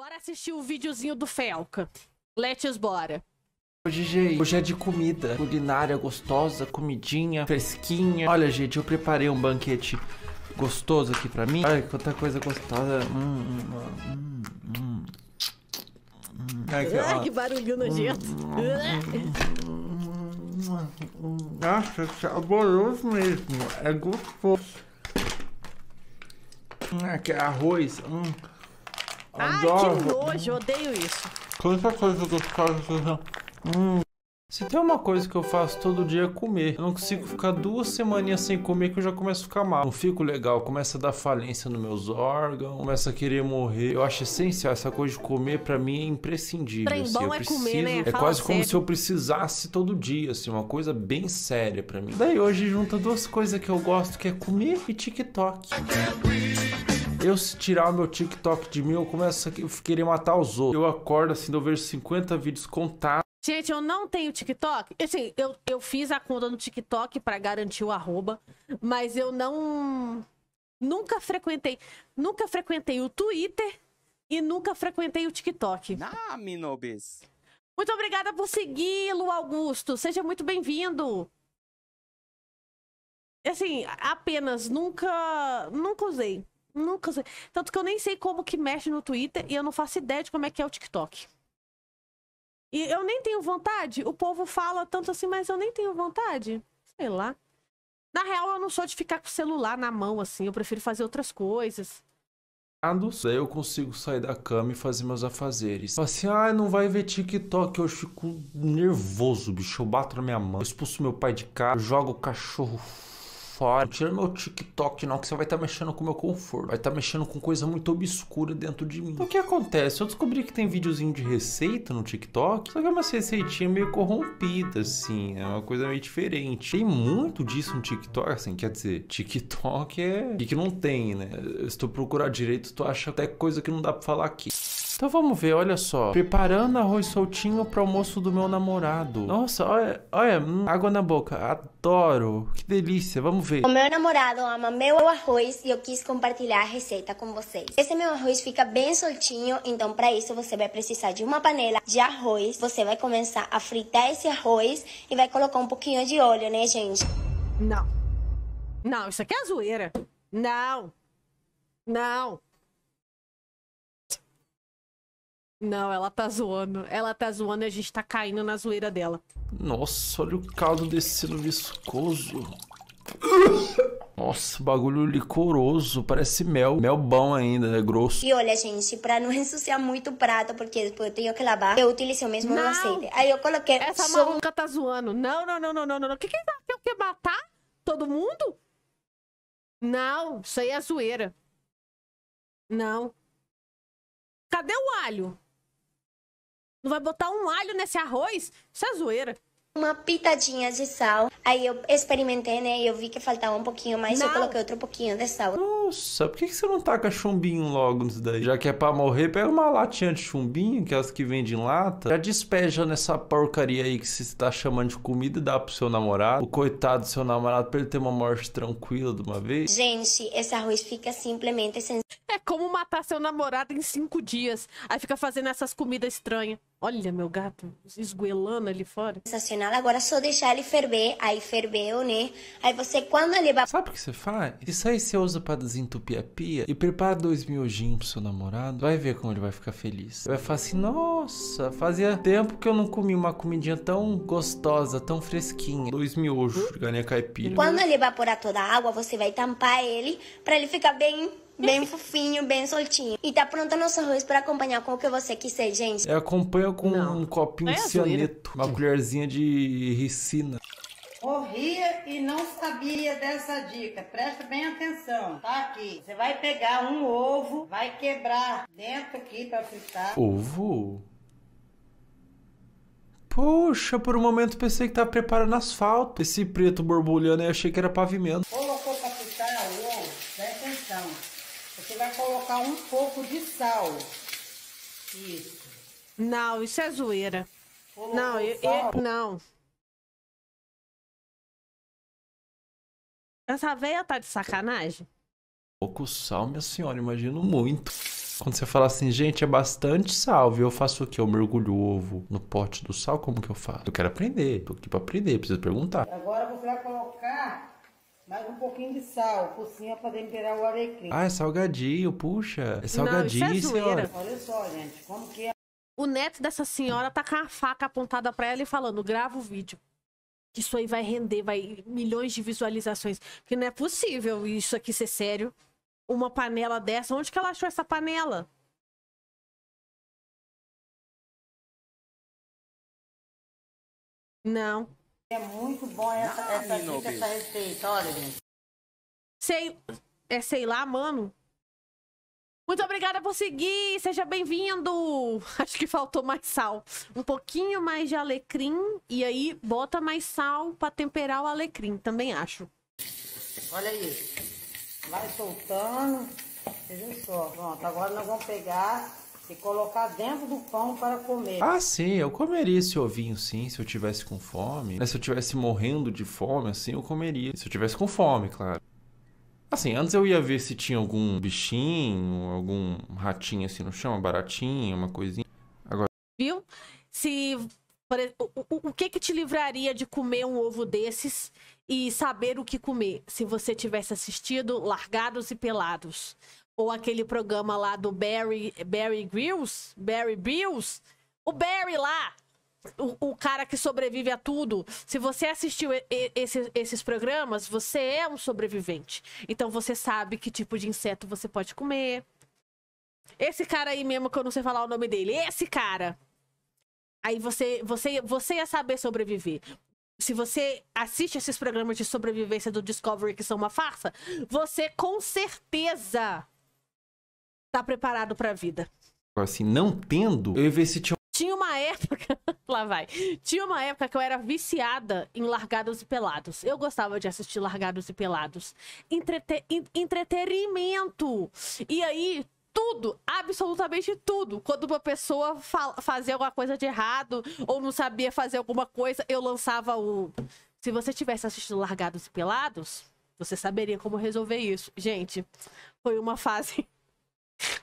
Bora assistir o videozinho do Felca. Let's bora. Hoje, gente, hoje é de comida. Culinária gostosa, comidinha, fresquinha. Olha, gente, eu preparei um banquete gostoso aqui pra mim. Olha, quanta coisa gostosa. Hum, hum, hum, hum, hum. Ai, que barulho nojento. Hum, Nossa, saboroso é mesmo. É gostoso. Aqui, é arroz. Hum. Ai, Adoro. que nojo, odeio isso. Tanta coisa gostosa. Hum. Se tem uma coisa que eu faço todo dia é comer. Eu não consigo ficar duas semaninhas sem comer que eu já começo a ficar mal. Não fico legal, começa a dar falência nos meus órgãos, começa a querer morrer. Eu acho essencial essa coisa de comer para mim é imprescindível. Trem assim, eu é preciso, comer, né? É Fala quase sério. como se eu precisasse todo dia, assim, uma coisa bem séria para mim. Daí hoje junta duas coisas que eu gosto, que é comer e TikTok. Eu, se tirar o meu TikTok de mim, eu começo a querer matar os outros. Eu acordo assim, eu vejo 50 vídeos contados. Gente, eu não tenho TikTok. Assim, eu, eu fiz a conta no TikTok para garantir o arroba, mas eu não. Nunca frequentei. Nunca frequentei o Twitter e nunca frequentei o TikTok. Ah, Minobis. Muito obrigada por segui-lo, Augusto. Seja muito bem-vindo. Assim, apenas nunca. Nunca usei. Nunca sei. Tanto que eu nem sei como que mexe no Twitter e eu não faço ideia de como é que é o TikTok. E eu nem tenho vontade. O povo fala tanto assim, mas eu nem tenho vontade. Sei lá. Na real, eu não sou de ficar com o celular na mão, assim. Eu prefiro fazer outras coisas. Daí ah, eu consigo sair da cama e fazer meus afazeres. Fala assim, ah, não vai ver TikTok. Eu fico nervoso, bicho. Eu bato na minha mão. Eu expulso meu pai de casa. Eu jogo o cachorro tirando tira meu TikTok, não, que você vai estar tá mexendo com o meu conforto. Vai estar tá mexendo com coisa muito obscura dentro de mim. o que acontece? Eu descobri que tem videozinho de receita no TikTok, só que é uma receitinha meio corrompida, assim. É uma coisa meio diferente. Tem muito disso no TikTok, assim. Quer dizer, TikTok é. O que, que não tem, né? Se tu procurar direito, tu acha até coisa que não dá pra falar aqui. Então vamos ver, olha só. Preparando arroz soltinho pro almoço do meu namorado. Nossa, olha, olha, hum, água na boca. Adoro. Que delícia. Vamos ver. O meu namorado ama meu arroz e eu quis compartilhar a receita com vocês. Esse meu arroz fica bem soltinho, então para isso você vai precisar de uma panela de arroz. Você vai começar a fritar esse arroz e vai colocar um pouquinho de óleo, né, gente? Não. Não, isso aqui é zoeira. Não. Não. Não, ela tá zoando. Ela tá zoando e a gente tá caindo na zoeira dela. Nossa, olha o caldo desse selo viscoso. Nossa, bagulho licoroso, parece mel. Mel bom ainda, é grosso. E olha, gente, pra não ensuciar muito o prato, porque depois eu tenho que lavar, eu utilizei o mesmo não. aceite. Aí eu coloquei... Essa som... maluca tá zoando. Não, não, não, não, não, não. O que que eles acham? Quer matar todo mundo? Não, isso aí é zoeira. Não. Cadê o alho? Não vai botar um alho nesse arroz? Isso é zoeira uma pitadinha de sal. Aí eu experimentei, né? E eu vi que faltava um pouquinho mais. Não. Eu coloquei outro pouquinho de sal. Nossa, por que, você não taca chumbinho logo nisso daí? Já que é pra morrer, pega uma latinha de chumbinho, que é as que vendem em lata. Já despeja nessa porcaria aí que você tá chamando de comida e dá pro seu namorado. O coitado do seu namorado, pra ele ter uma morte tranquila de uma vez. Gente, esse arroz fica simplesmente sem... É como matar seu namorado em cinco dias. Aí fica fazendo essas comidas estranhas. Olha meu gato esguelando ali fora. Sensacional. Agora é só deixar ele ferver. Aí ferveu, né? Aí você, quando ele... Sabe o que você faz? Isso aí você usa pra desentupir a pia e prepara dois miojinhos pro seu namorado. Vai ver como ele vai ficar feliz. Vai falar assim, nossa, fazia tempo que eu não comi uma comidinha tão gostosa, tão fresquinha. Dois miojos, galinha caipira. Quando ele evaporar toda a água, você vai tampar ele pra ele ficar bem bem fofinho, bem soltinho. E tá pronto nosso arroz para acompanhar com o que você quiser, gente. É acompanha com Não. um copinho é de cianeto, uma colherzinha de ricina. Corria e não sabia dessa dica. Presta bem atenção. Tá aqui. Você vai pegar um ovo, vai quebrar dentro aqui para fritar. Ovo? Poxa, por um momento pensei que tava preparando asfalto. Esse preto borbulhando e achei que era pavimento. Colocou pra fritar vai colocar um pouco de sal. Isso. Não, isso é zoeira. Colocou não, eu, eu, não. Essa veia tá de sacanagem? Pouco sal, minha senhora, imagino muito. Quando você fala assim, gente, é bastante sal, viu? Eu faço o quê? Eu mergulho o ovo no pote do sal? Como que eu faço? Eu quero aprender, tô aqui pra aprender, preciso perguntar. Agora você vai colocar mais um pouquinho de sal por cima para temperar o alecrim. Ah, é salgadinho, puxa. É, é salgadinho, Não, é senhora. Olha só, gente, como que é. O neto dessa senhora tá com a faca apontada para ela e falando: grava o vídeo. Isso aí vai render, vai milhões de visualizações. Porque não é possível isso aqui ser sério. Uma panela dessa. Onde que ela achou essa panela? Não. É muito bom essa, ah, essa, essa receita, olha, gente. Sei, é sei lá, mano. Muito obrigada por seguir, seja bem-vindo. Acho que faltou mais sal. Um pouquinho mais de alecrim e aí bota mais sal para temperar o alecrim, também acho. Olha aí, Vai soltando. Veja só, pronto. Agora nós vamos pegar e colocar dentro do pão para comer. Ah, sim, eu comeria esse ovinho sim, se eu tivesse com fome. Mas se eu tivesse morrendo de fome, assim, eu comeria. Se eu tivesse com fome, claro. Assim, antes eu ia ver se tinha algum bichinho, algum ratinho assim no chão, baratinho, uma coisinha. Agora. Viu? Se. O, o que que te livraria de comer um ovo desses e saber o que comer se você tivesse assistido Largados e Pelados? ou aquele programa lá do Barry, Barry Grills, Barry Bills, o Barry lá, o, o, cara que sobrevive a tudo. Se você assistiu esses esses programas, você é um sobrevivente. Então você sabe que tipo de inseto você pode comer. Esse cara aí mesmo, que eu não sei falar o nome dele, esse cara. Aí você, você, você ia saber sobreviver. Se você assiste esses programas de sobrevivência do Discovery que são uma farsa, você com certeza tá preparado para a vida. Assim, não tendo. Eu ia se tinha. Tinha uma época. lá vai. Tinha uma época que eu era viciada em Largados e Pelados. Eu gostava de assistir Largados e Pelados. Entrete... Entretenimento! E aí, tudo, absolutamente tudo. Quando uma pessoa fazia alguma coisa de errado ou não sabia fazer alguma coisa, eu lançava o. Se você tivesse assistido Largados e Pelados, você saberia como resolver isso. Gente, foi uma fase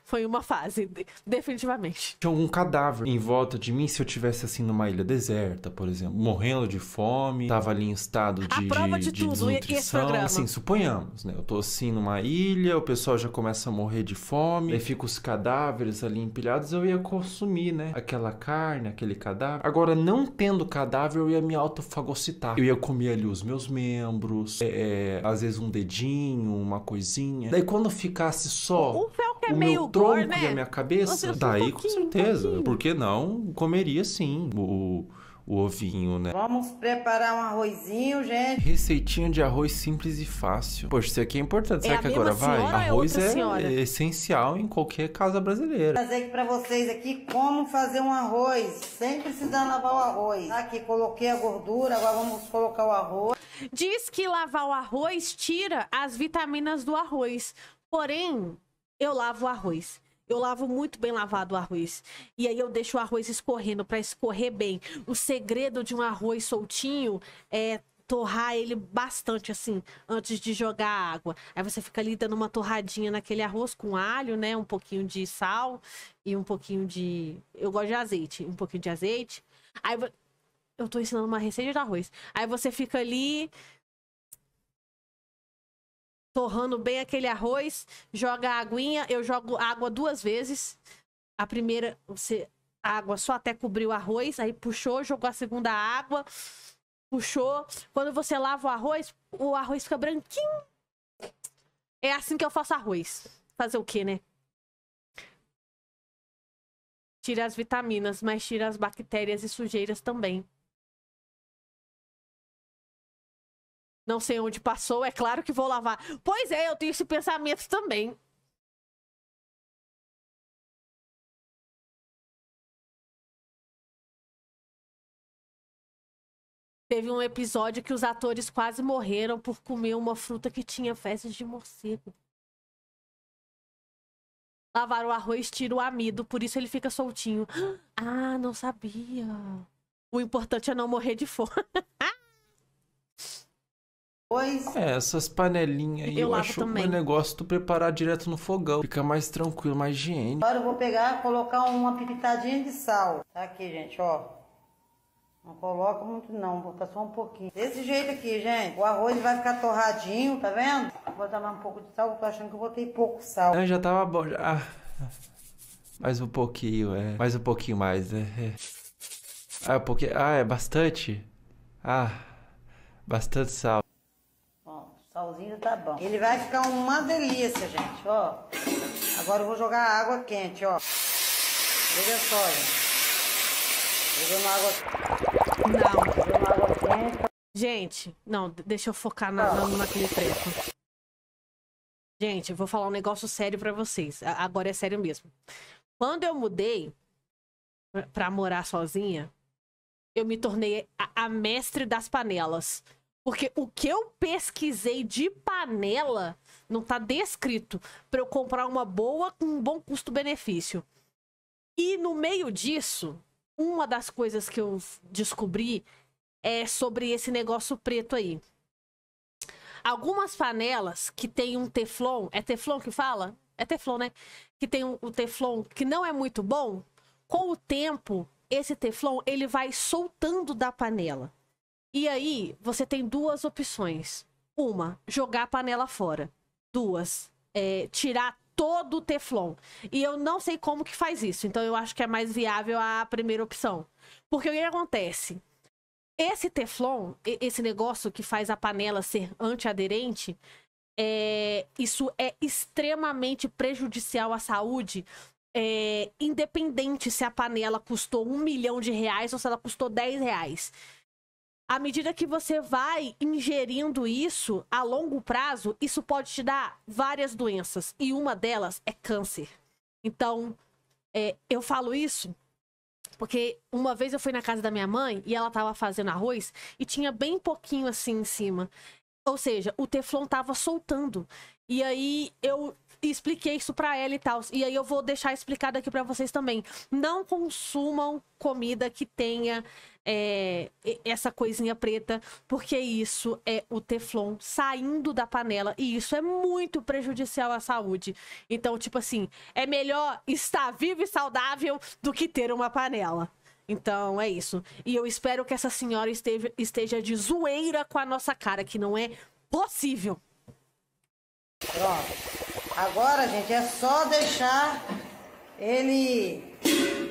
foi uma fase, definitivamente. Tinha algum cadáver em volta de mim se eu tivesse assim numa ilha deserta, por exemplo, morrendo de fome, tava ali em estado de. A prova de, de, de tudo, esse programa. Assim, suponhamos, né? Eu tô assim numa ilha, o pessoal já começa a morrer de fome, aí fica os cadáveres ali empilhados, eu ia consumir, né? Aquela carne, aquele cadáver. Agora, não tendo cadáver, eu ia me autofagocitar. Eu ia comer ali os meus membros, é, é, às vezes um dedinho, uma coisinha. Daí quando ficasse só. O, o é no meio tronco gore, né? da minha cabeça. Daí, tá um com certeza. Um Por que não? Comeria sim o, o ovinho, né? Vamos preparar um arrozinho, gente. Receitinha de arroz simples e fácil. Poxa, isso aqui é importante. É Será é que agora vai? É arroz é, é, essencial em qualquer casa brasileira. Vou trazer aqui pra vocês aqui como fazer um arroz sem precisar lavar o arroz. Tá aqui, coloquei a gordura, agora vamos colocar o arroz. Diz que lavar o arroz tira as vitaminas do arroz. Porém, eu lavo o arroz. Eu lavo muito bem lavado o arroz. E aí eu deixo o arroz escorrendo para escorrer bem. O segredo de um arroz soltinho é torrar ele bastante assim antes de jogar a água. Aí você fica ali dando uma torradinha naquele arroz com alho, né, um pouquinho de sal e um pouquinho de eu gosto de azeite, um pouquinho de azeite. Aí eu tô ensinando uma receita de arroz. Aí você fica ali torrando bem aquele arroz, joga a aguinha. Eu jogo água duas vezes. A primeira, você água só até cobrir o arroz, aí puxou, jogou a segunda água, puxou. Quando você lava o arroz, o arroz fica branquinho. É assim que eu faço arroz. Fazer o quê, né? Tira as vitaminas, mas tira as bactérias e sujeiras também. Não sei onde passou, é claro que vou lavar. Pois é, eu tenho esse pensamento também. Teve um episódio que os atores quase morreram por comer uma fruta que tinha fezes de morcego. Lavar o arroz tira o amido, por isso ele fica soltinho. Ah, não sabia. O importante é não morrer de fome. Pois. É, essas panelinhas aí eu, eu acho também. um negócio tu preparar direto no fogão. Fica mais tranquilo, mais higiênico. Agora eu vou pegar, colocar uma pitadinha de sal. Tá aqui, gente, ó. Não coloca muito não, vou botar só um pouquinho. Desse jeito aqui, gente. O arroz vai ficar torradinho, tá vendo? Vou botar mais um pouco de sal, eu tô achando que eu botei pouco sal. Eu é, já tava bom. Já... Ah, ah. Mais um pouquinho, é. Mais um pouquinho mais, né? É. Ah, porque... ah, é bastante? Ah, bastante sal. Salzinho tá bom. Ele vai ficar uma delícia, gente, ó. Agora eu vou jogar água quente, ó. Veja só, gente. Jogando água... Não. Jogando água quente. Gente, não, deixa eu focar na, na, naquele preto. Gente, eu vou falar um negócio sério para vocês. Agora é sério mesmo. Quando eu mudei pra morar sozinha, eu me tornei a, a mestre das panelas. Porque o que eu pesquisei de panela não está descrito para eu comprar uma boa com um bom custo-benefício. E no meio disso, uma das coisas que eu descobri é sobre esse negócio preto aí. Algumas panelas que tem um teflon, é teflon que fala? É teflon, né? Que tem o um, um teflon que não é muito bom, com o tempo esse teflon ele vai soltando da panela. E aí, você tem duas opções. Uma, jogar a panela fora. Duas, é, tirar todo o Teflon. E eu não sei como que faz isso. Então eu acho que é mais viável a primeira opção. Porque o que acontece? Esse Teflon, esse negócio que faz a panela ser antiaderente, é, isso é extremamente prejudicial à saúde. É, independente se a panela custou um milhão de reais ou se ela custou 10 reais à medida que você vai ingerindo isso a longo prazo, isso pode te dar várias doenças. E uma delas é câncer. Então, é, eu falo isso porque uma vez eu fui na casa da minha mãe e ela tava fazendo arroz e tinha bem pouquinho assim em cima. Ou seja, o teflon tava soltando. E aí eu e expliquei isso pra ela e tal. E aí eu vou deixar explicado aqui pra vocês também. Não consumam comida que tenha é, essa coisinha preta, porque isso é o Teflon saindo da panela e isso é muito prejudicial à saúde. Então, tipo assim, é melhor estar vivo e saudável do que ter uma panela. Então é isso. E eu espero que essa senhora esteja, esteja de zoeira com a nossa cara, que não é possível. Pronto. Agora, gente, é só deixar ele...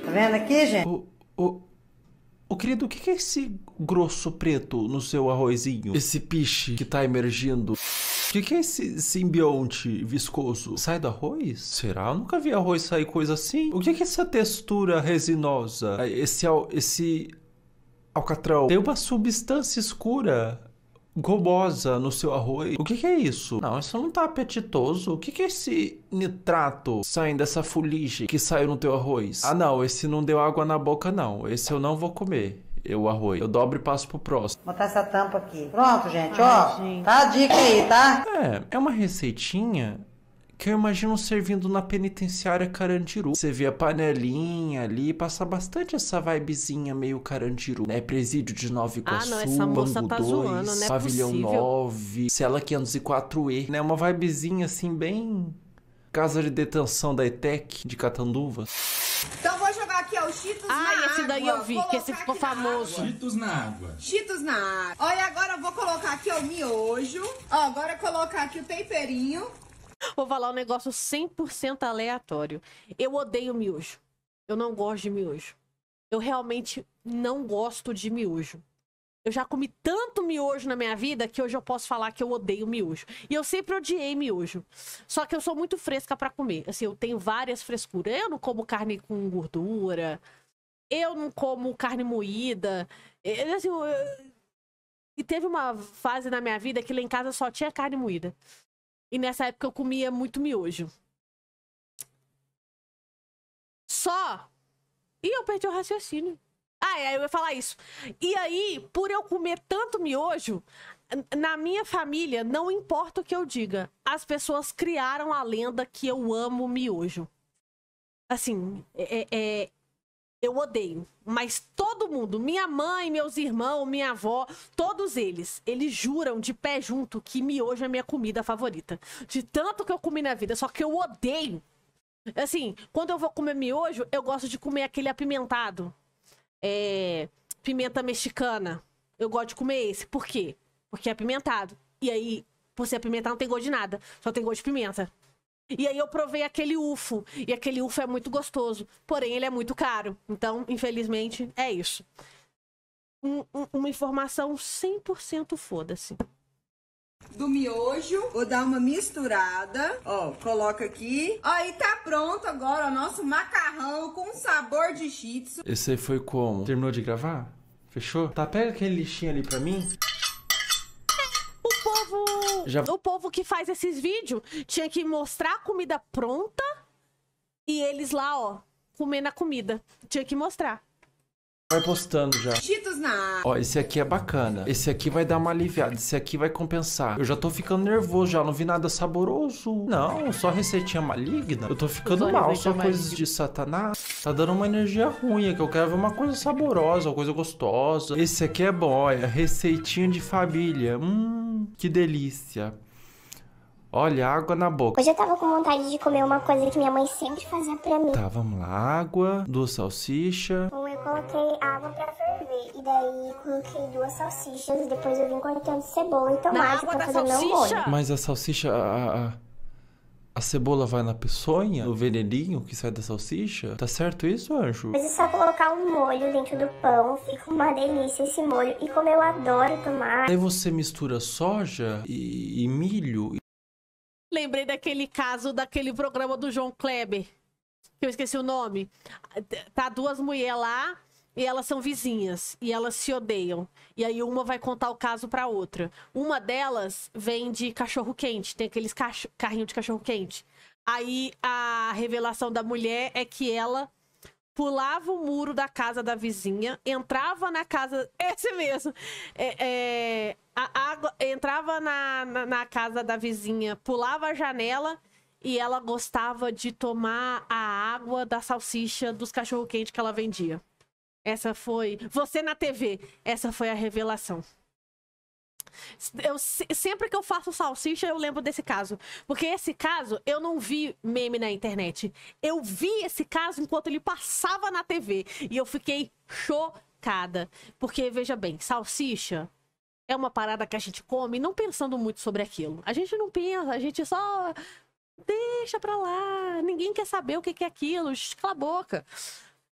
Tá vendo aqui, gente? O, o, o querido, o que é esse grosso preto no seu arrozinho? Esse piche que tá emergindo? O que, que é esse simbionte viscoso? Sai do arroz? Será? Eu nunca vi arroz sair coisa assim. O que, que é essa textura resinosa? Esse, esse alcatrão? Tem uma substância escura gobosa no seu arroz. O que, que, é isso? Não, isso não tá apetitoso. O que, que é esse nitrato saindo dessa fuligem que saiu no teu arroz? Ah, não, esse não deu água na boca, não. Esse eu não vou comer. Eu arroz. Eu dobro e passo pro próximo. Vou botar essa tampa aqui. Pronto, gente, Ai, ó. Gente. Tá a dica aí, tá? É, é uma receitinha que eu imagino servindo na penitenciária Carandiru. Você vê a panelinha ali, passa bastante essa vibezinha meio Carandiru, né? Presídio de Nova ah, Iguaçu, ah, Bangu tá 2, zoando, não é Pavilhão possível. 9, Cela 504E, né? Uma vibezinha assim bem casa de detenção da ETEC de Catanduva. Então vou jogar aqui, ó, os Cheetos ah, na água. Ah, esse daí eu vi, que esse ficou famoso. Cheetos na água. Cheetos na água. Olha, agora eu vou colocar aqui ó, o miojo. Ó, agora colocar aqui o temperinho. Vou falar um negócio 100% aleatório. Eu odeio miojo. Eu não gosto de miojo. Eu realmente não gosto de miojo. Eu já comi tanto miojo na minha vida que hoje eu posso falar que eu odeio miojo. E eu sempre odiei miojo. Só que eu sou muito fresca para comer. Assim, eu tenho várias frescuras. Eu não como carne com gordura. Eu não como carne moída. assim, eu... E teve uma fase na minha vida que lá em casa só tinha carne moída. E nessa época eu comia muito miojo. Só. E eu perdi o raciocínio. Ah, é, eu ia falar isso. E aí, por eu comer tanto miojo, na minha família, não importa o que eu diga, as pessoas criaram a lenda que eu amo miojo. Assim, é, é, é eu odeio. Mas todo mundo, minha mãe, meus irmãos, minha avó, todos eles, eles juram de pé junto que miojo é minha comida favorita. De tanto que eu comi na vida, só que eu odeio. Assim, quando eu vou comer miojo, eu gosto de comer aquele apimentado. É, pimenta mexicana. Eu gosto de comer esse. Por quê? Porque é apimentado. E aí, por ser apimentado, não tem gosto de nada. Só tem gosto de pimenta. E aí eu provei aquele UFO. E aquele UFO é muito gostoso. Porém, ele é muito caro. Então, infelizmente, é isso. Um, um, uma informação 100% foda-se. Do miojo, vou dar uma misturada. Ó, coloca aqui. Ó, e tá pronto agora o nosso macarrão com sabor de shih tzu. Esse aí foi como? Terminou de gravar? Fechou? Tá, pega aquele lixinho ali pra mim. Já... o povo que faz esses vídeos tinha que mostrar a comida pronta e eles lá, ó, comendo a comida. Tinha que mostrar. Vai postando já. Cheetos na... Ó, esse aqui é bacana. Esse aqui vai dar uma aliviada. Esse aqui vai compensar. Eu já tô ficando nervoso já. Não vi nada saboroso. Não, só receitinha maligna. Eu tô ficando mal. Só coisas de satanás. Tá dando uma energia ruim aqui. Eu quero ver uma coisa saborosa, uma coisa gostosa. Esse aqui é bom, olha. Receitinha de família. Hum, que delícia. Olha, água na boca. Hoje eu tava com vontade de comer uma coisa que minha mãe sempre fazia pra mim. Tá, vamos lá. Água, duas salsichas. Bom, então, eu coloquei água pra ferver. E daí coloquei duas salsichas. Depois eu vim cortando cebola e então, tomate pra fazer meu molho. Mas a salsicha... A, a, a cebola vai na peçonha, no veneninho que sai da salsicha. Tá certo isso, anjo? Mas é só colocar um molho dentro do pão. Fica uma delícia esse molho. E como eu adoro tomar... Aí você mistura soja e, e milho... Lembrei daquele caso daquele programa do João Kleber, que eu esqueci o nome. Tá duas mulheres lá e elas são vizinhas e elas se odeiam. E aí uma vai contar o caso para outra. Uma delas vende cachorro quente, tem aqueles cach... carrinho de cachorro quente. Aí a revelação da mulher é que ela pulava o muro da casa da vizinha, entrava na casa. Esse mesmo. É, é, a água entrava na, na, na, casa da vizinha, pulava a janela e ela gostava de tomar a água da salsicha dos cachorro quente que ela vendia. Essa foi. Você na TV, essa foi a revelação. Eu, sempre que eu faço salsicha, eu lembro desse caso. Porque esse caso, eu não vi meme na internet. Eu vi esse caso enquanto ele passava na TV. E eu fiquei chocada. Porque, veja bem, salsicha é uma parada que a gente come não pensando muito sobre aquilo. A gente não pensa, a gente só deixa pra lá. Ninguém quer saber o que é aquilo, cala a boca.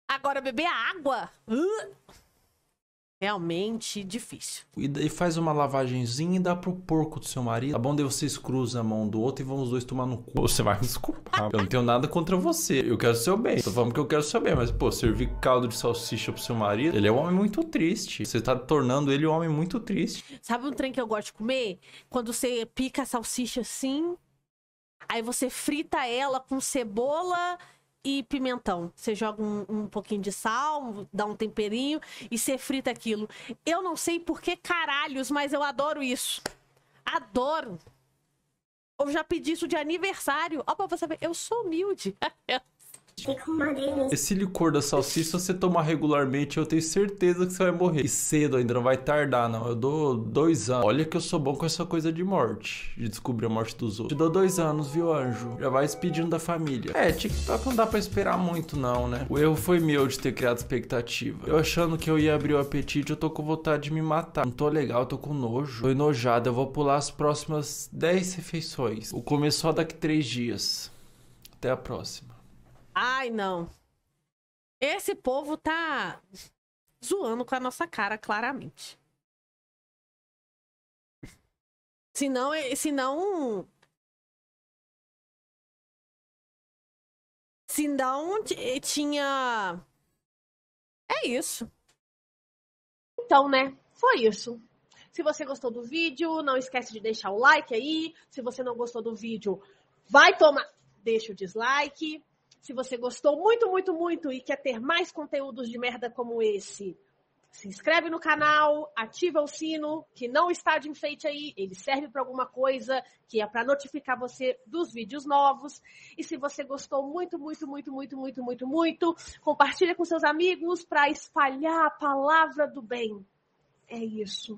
Agora, beber a água. Uh! realmente difícil. E, faz uma lavagenzinha e dá pro porco do seu marido, tá bom? Daí vocês cruzam a mão do outro e vão os dois tomar no cu. Você vai me desculpar. eu não tenho nada contra você. Eu quero seu bem. Tô falando que eu quero seu bem, mas, pô, servir caldo de salsicha pro seu marido, ele é um homem muito triste. Você tá tornando ele um homem muito triste. Sabe um trem que eu gosto de comer? Quando você pica a salsicha assim, aí você frita ela com cebola e pimentão. Você joga um, um pouquinho de sal, dá um temperinho e você frita aquilo. Eu não sei por que caralhos, mas eu adoro isso. Adoro. Eu já pedi isso de aniversário. Ó, pra você ver, eu sou humilde. Fica é uma delícia. Esse licor da salsicha, se você tomar regularmente, eu tenho certeza que você vai morrer. E cedo ainda, não vai tardar, não. Eu dou dois anos. Olha que eu sou bom com essa coisa de morte. De descobrir a morte dos outros. Te dou dois anos, viu, anjo? Já vai despedindo da família. É, TikTok não dá pra esperar muito, não, né? O erro foi meu de ter criado expectativa. Eu achando que eu ia abrir o apetite, eu tô com vontade de me matar. Não tô legal, tô com nojo. Tô enojado, eu vou pular as próximas 10 refeições. O começo só daqui três dias. Até a próxima. Ai, não. Esse povo tá zoando com a nossa cara, claramente. Se não, é, se não. Se não tinha. É isso. Então, né? Foi isso. Se você gostou do vídeo, não esquece de deixar o like aí. Se você não gostou do vídeo, vai tomar. Deixa o dislike. Se você gostou muito, muito, muito e quer ter mais conteúdos de merda como esse, se inscreve no canal, ativa o sino, que não está de enfeite aí, ele serve para alguma coisa, que é para notificar você dos vídeos novos. E se você gostou muito, muito, muito, muito, muito, muito, muito, compartilha com seus amigos para espalhar a palavra do bem. É isso.